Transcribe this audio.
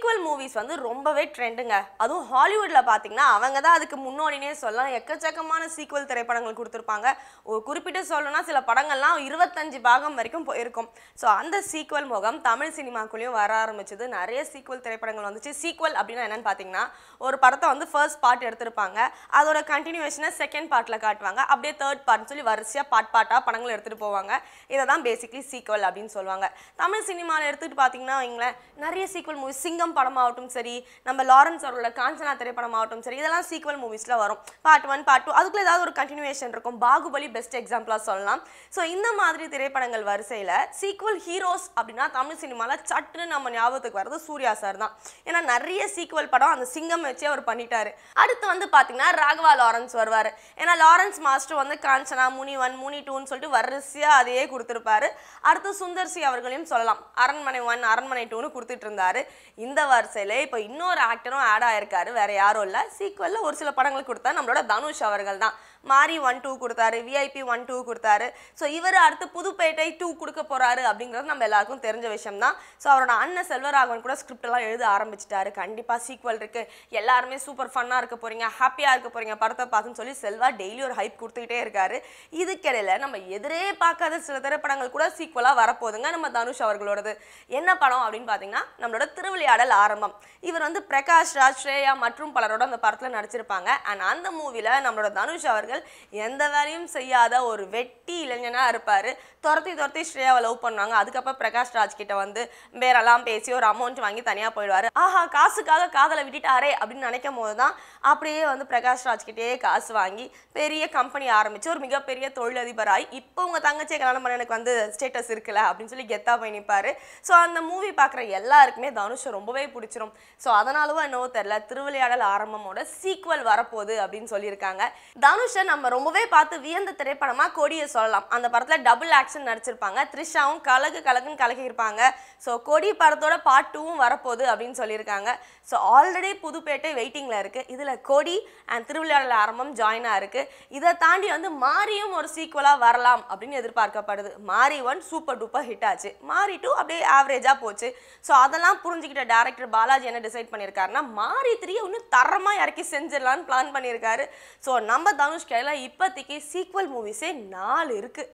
sequel movies வந்து ரொம்பவே ட்ரெண்டுங்க அதுவும் ஹாலிவுட்டில் பார்த்தீங்கன்னா அவங்க தான் அதுக்கு முன்னோடினே சொல்லலாம் எக்கச்சக்கமான சீக்குவல் திரைப்படங்கள் கொடுத்துருப்பாங்க ஒரு குறிப்பிட்டு சொல்லணும்னா சில படங்கள்லாம் இருபத்தஞ்சு பாகம் வரைக்கும் போயிருக்கும் ஸோ அந்த சீக்குவல் முகம் தமிழ் சினிமாக்குள்ளேயும் வர ஆரம்பிச்சது நிறைய சீக்குவல் திரைப்படங்கள் வந்துச்சு சீக்குவல் அப்படின்னா என்னன்னு பார்த்தீங்கன்னா ஒரு படத்தை வந்து ஃபர்ஸ்ட் பார்ட் எடுத்திருப்பாங்க அதோட கண்டினியூவேஷனை செகண்ட் பார்ட்டில் காட்டுவாங்க அப்படியே தேர்ட் பார்ட்னு சொல்லி வரிசையாக பார்ட் பார்ட்டாக படங்கள் எடுத்துகிட்டு போவாங்க இதை தான் பேசிக்லி சீக்குவல் அப்படின்னு சொல்லுவாங்க தமிழ் சினிமாவில் எடுத்துகிட்டு பார்த்தீங்கன்னா வைங்களேன் நிறைய சீக்குவல் மூவி சிங்கம் விக்ரம் படமாகட்டும் சரி நம்ம லாரன்ஸ் அவரோட காஞ்சனா திரைப்படமாகட்டும் சரி இதெல்லாம் சீக்வல் மூவிஸில் வரும் பார்ட் ஒன் பார்ட் டூ அதுக்குள்ள ஏதாவது ஒரு கண்டினியூஷன் இருக்கும் பாகுபலி பெஸ்ட் எக்ஸாம்பிளாக சொல்லலாம் ஸோ இந்த மாதிரி திரைப்படங்கள் வரிசையில் சீக்வல் ஹீரோஸ் அப்படின்னா தமிழ் சினிமாவில் சட்டுன்னு நம்ம ஞாபகத்துக்கு வர்றது சூர்யா சார் தான் ஏன்னா நிறைய சீக்வல் படம் அந்த சிங்கம் வச்சே அவர் பண்ணிட்டாரு அடுத்து வந்து பார்த்தீங்கன்னா ராகவா லாரன்ஸ் வருவார் ஏன்னா லாரன்ஸ் மாஸ்டர் வந்து காஞ்சனா முனி ஒன் முனி டூன்னு சொல்லிட்டு வரிசையாக அதையே கொடுத்துருப்பாரு அடுத்து சுந்தர்சி அவர்களையும் சொல்லலாம் அரண்மனை ஒன் அரண்மனை டூன்னு கொடுத்துட்டு இருந்தாரு இந்த இந்த வரிசையில் இப்போ இன்னொரு ஆக்டரும் ஆட் ஆயிருக்காரு வேற யாரும் இல்லை சீக்வலில் ஒரு சில படங்கள் கொடுத்தா நம்மளோட தனுஷ் அவர்கள் தான் மாரி ஒன் டூ கொடுத்தாரு விஐபி ஒன் டூ கொடுத்தாரு ஸோ இவர் அடுத்து புதுப்பேட்டை டூ கொடுக்க போகிறாரு அப்படிங்கிறது நம்ம எல்லாருக்கும் தெரிஞ்ச விஷயம் தான் ஸோ அவரோட அண்ணன் செல்வராகவன் கூட ஸ்கிரிப்டெல்லாம் எழுத ஆரம்பிச்சிட்டாரு கண்டிப்பாக சீக்வல் இருக்குது எல்லாருமே சூப்பர் ஃபன்னாக இருக்க போகிறீங்க ஹாப்பியாக இருக்க போகிறீங்க படத்தை பார்த்துன்னு சொல்லி செல்வா டெய்லி ஒரு ஹைப் கொடுத்துக்கிட்டே இருக்காரு இதுக்கிடையில் நம்ம எதிரே பார்க்காத சில திரைப்படங்கள் கூட சீக்வலாக வரப்போதுங்க நம்ம தனுஷ் அவர்களோடது என்ன படம் அப்படின்னு பார்த்தீங்கன்னா நம்மளோட திருவிளையாடல் ஆரம்பம் இவர் வந்து பிரகாஷ் ராஜ் ஸ்ரேயா மற்றும் பலரோட அந்த படத்தில் நடிச்சிருப்பாங்க அண்ட் அந்த மூவியில் நம்மளோட தனுஷ் அவர்கள் அவர்கள் எந்த வேலையும் செய்யாத ஒரு வெட்டி இளைஞனாக இருப்பார் துரத்தி துரத்தி ஸ்ரேயாவை லவ் பண்ணுவாங்க அதுக்கப்புறம் பிரகாஷ் ராஜ் கிட்ட வந்து பேரெல்லாம் பேசி ஒரு அமௌண்ட் வாங்கி தனியாக போயிடுவார் ஆஹா காசுக்காக காதலை விட்டுட்டாரே அப்படின்னு நினைக்கும் போது தான் அப்படியே வந்து பிரகாஷ் ராஜ் ராஜ்கிட்டே காசு வாங்கி பெரிய கம்பெனி ஆரம்பித்து ஒரு மிகப்பெரிய தொழிலதிபராகி இப்போ உங்கள் தங்கச்சியை கல்யாணம் பண்ண எனக்கு வந்து ஸ்டேட்டஸ் இருக்குல்ல அப்படின்னு சொல்லி கெத்தா போய் நிற்பார் ஸோ அந்த மூவி பார்க்குற எல்லாருக்குமே தனுஷ் ரொம்பவே பிடிச்சிரும் ஸோ அதனாலவோ என்னவோ தெரில திருவிளையாடல் ஆரம்பமோட சீக்வல் வரப்போகுது அப்படின்னு சொல்லியிருக்காங்க தனுஷ் ஆல்மோஸ்ட்டாக நம்ம ரொம்பவே பார்த்து வியந்த திரைப்படமாக கொடியை சொல்லலாம் அந்த படத்தில் டபுள் ஆக்ஷன் நடிச்சிருப்பாங்க த்ரிஷாவும் கலகு கலகுன்னு கலக்கியிருப்பாங்க ஸோ கொடி படத்தோட பார்ட் டூவும் வரப்போகுது அப்படின்னு சொல்லியிருக்காங்க ஸோ ஆல்ரெடி புதுப்பேட்டை வெயிட்டிங்கில் இருக்குது இதில் கொடி அண்ட் திருவிழாவில் ஆரம்பம் ஜாயினாக இருக்குது இதை தாண்டி வந்து மாரியும் ஒரு சீக்குவலாக வரலாம் அப்படின்னு எதிர்பார்க்கப்படுது மாரி ஒன் சூப்பர் டூப்பர் ஹிட் ஆச்சு மாரி டூ அப்படியே ஆவரேஜாக போச்சு ஸோ அதெல்லாம் புரிஞ்சுக்கிட்ட டேரக்டர் பாலாஜி என்ன டிசைட் பண்ணியிருக்காருன்னா மாரி த்ரீ இன்னும் தரமாக இறக்கி செஞ்சிடலான்னு பிளான் பண்ணியிருக்காரு ஸோ நம்ம தனுஷ் அனுஷ்காலாம் இப்போதைக்கு சீக்வல் மூவிஸே நாலு இருக்குது